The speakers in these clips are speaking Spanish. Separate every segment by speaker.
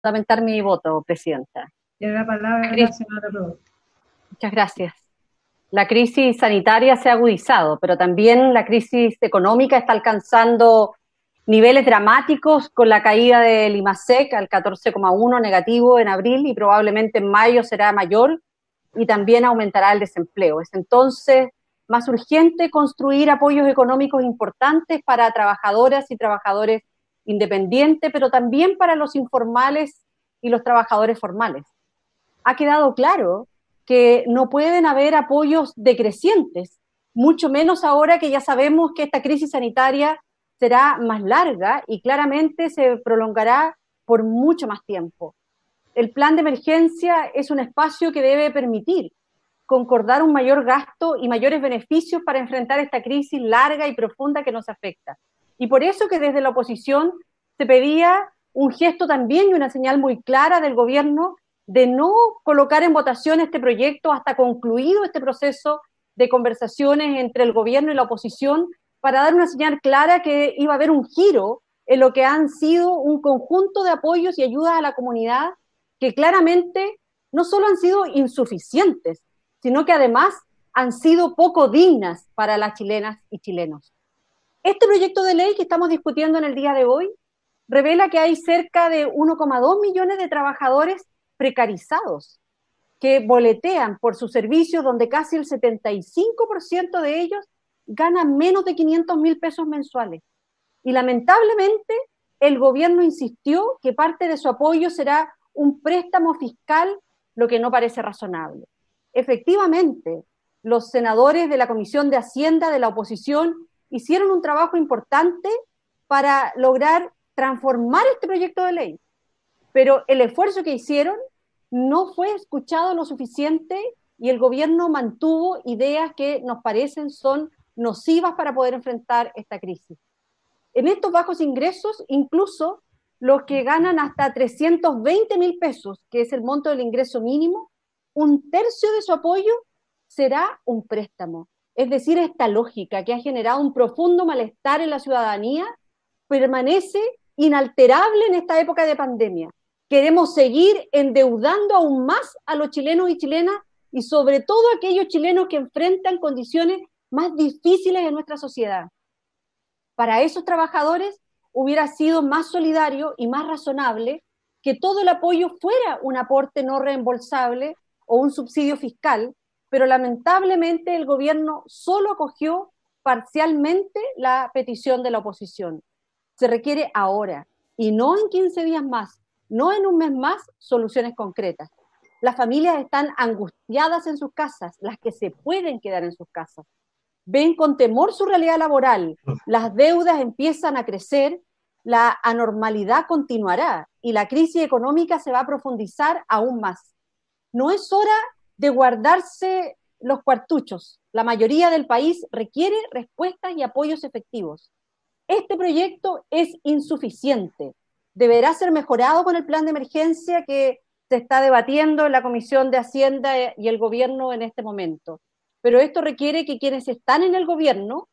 Speaker 1: fundamentar mi voto, Presidenta. Tiene la palabra la Muchas gracias. La crisis sanitaria se ha agudizado, pero también la crisis económica está alcanzando niveles dramáticos con la caída del IMASEC al 14,1 negativo en abril y probablemente en mayo será mayor y también aumentará el desempleo. Es entonces más urgente construir apoyos económicos importantes para trabajadoras y trabajadores independiente, pero también para los informales y los trabajadores formales. Ha quedado claro que no pueden haber apoyos decrecientes, mucho menos ahora que ya sabemos que esta crisis sanitaria será más larga y claramente se prolongará por mucho más tiempo. El plan de emergencia es un espacio que debe permitir concordar un mayor gasto y mayores beneficios para enfrentar esta crisis larga y profunda que nos afecta. Y por eso que desde la oposición se pedía un gesto también y una señal muy clara del gobierno de no colocar en votación este proyecto hasta concluido este proceso de conversaciones entre el gobierno y la oposición para dar una señal clara que iba a haber un giro en lo que han sido un conjunto de apoyos y ayudas a la comunidad que claramente no solo han sido insuficientes, sino que además han sido poco dignas para las chilenas y chilenos. Este proyecto de ley que estamos discutiendo en el día de hoy revela que hay cerca de 1,2 millones de trabajadores precarizados que boletean por sus servicios, donde casi el 75% de ellos ganan menos de 500 mil pesos mensuales. Y lamentablemente el gobierno insistió que parte de su apoyo será un préstamo fiscal, lo que no parece razonable. Efectivamente, los senadores de la Comisión de Hacienda de la oposición hicieron un trabajo importante para lograr transformar este proyecto de ley. Pero el esfuerzo que hicieron no fue escuchado lo suficiente y el gobierno mantuvo ideas que nos parecen son nocivas para poder enfrentar esta crisis. En estos bajos ingresos, incluso los que ganan hasta 320 mil pesos, que es el monto del ingreso mínimo, un tercio de su apoyo será un préstamo. Es decir, esta lógica que ha generado un profundo malestar en la ciudadanía permanece inalterable en esta época de pandemia. Queremos seguir endeudando aún más a los chilenos y chilenas y sobre todo a aquellos chilenos que enfrentan condiciones más difíciles en nuestra sociedad. Para esos trabajadores hubiera sido más solidario y más razonable que todo el apoyo fuera un aporte no reembolsable o un subsidio fiscal, pero lamentablemente el gobierno solo acogió parcialmente la petición de la oposición. Se requiere ahora y no en 15 días más, no en un mes más, soluciones concretas. Las familias están angustiadas en sus casas, las que se pueden quedar en sus casas. Ven con temor su realidad laboral, las deudas empiezan a crecer, la anormalidad continuará y la crisis económica se va a profundizar aún más. No es hora de guardarse los cuartuchos. La mayoría del país requiere respuestas y apoyos efectivos este proyecto es insuficiente, deberá ser mejorado con el plan de emergencia que se está debatiendo en la Comisión de Hacienda y el gobierno en este momento. Pero esto requiere que quienes están en el gobierno,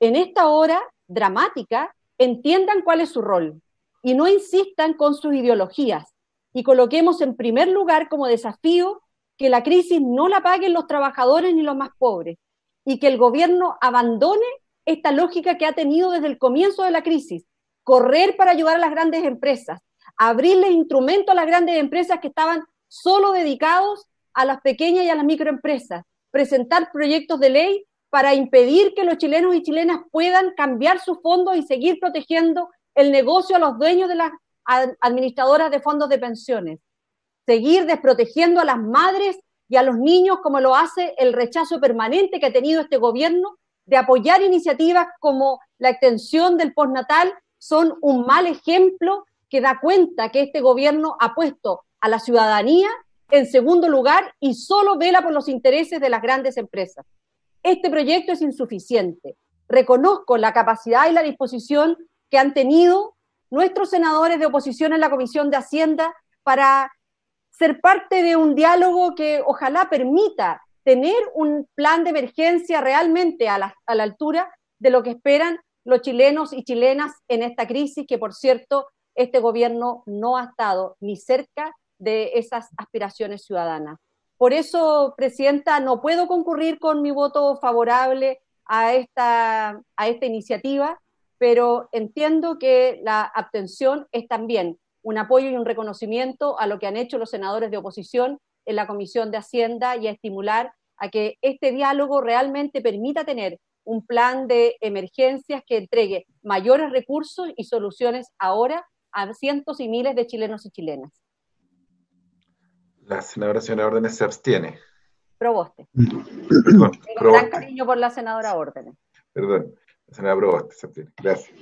Speaker 1: en esta hora dramática, entiendan cuál es su rol y no insistan con sus ideologías y coloquemos en primer lugar como desafío que la crisis no la paguen los trabajadores ni los más pobres y que el gobierno abandone esta lógica que ha tenido desde el comienzo de la crisis, correr para ayudar a las grandes empresas, abrirle instrumentos a las grandes empresas que estaban solo dedicados a las pequeñas y a las microempresas, presentar proyectos de ley para impedir que los chilenos y chilenas puedan cambiar sus fondos y seguir protegiendo el negocio a los dueños de las administradoras de fondos de pensiones, seguir desprotegiendo a las madres y a los niños como lo hace el rechazo permanente que ha tenido este gobierno de apoyar iniciativas como la extensión del postnatal son un mal ejemplo que da cuenta que este gobierno ha puesto a la ciudadanía en segundo lugar y solo vela por los intereses de las grandes empresas. Este proyecto es insuficiente. Reconozco la capacidad y la disposición que han tenido nuestros senadores de oposición en la Comisión de Hacienda para ser parte de un diálogo que ojalá permita tener un plan de emergencia realmente a la, altura de lo que esperan los chilenos y chilenas en esta crisis que, por cierto, este gobierno no ha estado ni cerca de esas aspiraciones ciudadanas. Por eso, Presidenta, no puedo concurrir con mi voto favorable a esta, a esta iniciativa, pero entiendo que la abstención es también un apoyo y un reconocimiento a lo que han hecho los senadores de oposición en la Comisión de Hacienda y a estimular a que este diálogo realmente permita tener un plan de emergencias que entregue mayores recursos y soluciones ahora a cientos y miles de chilenos y chilenas. La senadora señora Órdenes se abstiene. Proboste. Perdón, gran cariño por la senadora Órdenes. Perdón, la senadora Proboste se abstiene. Gracias.